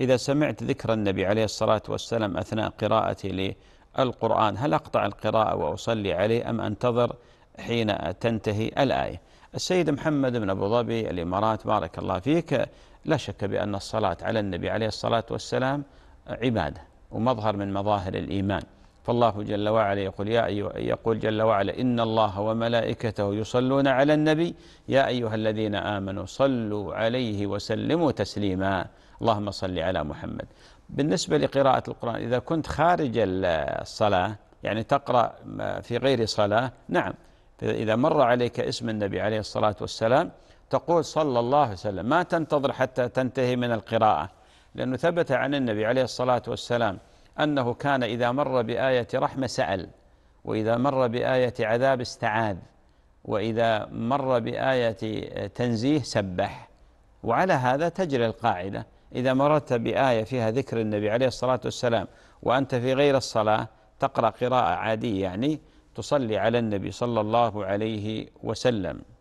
إذا سمعت ذكر النبي عليه الصلاة والسلام أثناء قراءتي للقرآن هل أقطع القراءة وأصلي عليه أم أنتظر حين تنتهي الآية السيد محمد بن أبو ظبي الإمارات بارك الله فيك لا شك بأن الصلاة على النبي عليه الصلاة والسلام عبادة ومظهر من مظاهر الإيمان فالله جل وعلا يقول يا أيها يقول جل وعلا إن الله وملائكته يصلون على النبي يا أيها الذين آمنوا صلوا عليه وسلموا تسليما اللهم صل على محمد بالنسبة لقراءة القرآن إذا كنت خارج الصلاة يعني تقرأ في غير صلاة نعم إذا مر عليك اسم النبي عليه الصلاة والسلام تقول صلى الله عليه وسلم ما تنتظر حتى تنتهي من القراءة لأنه ثبت عن النبي عليه الصلاة والسلام أنه كان إذا مر بآية رحمة سأل وإذا مر بآية عذاب استعاذ وإذا مر بآية تنزيه سبح وعلى هذا تجري القاعدة إذا مررت بآية فيها ذكر النبي عليه الصلاة والسلام وأنت في غير الصلاة تقرأ قراءة عادية يعني تصلي على النبي صلى الله عليه وسلم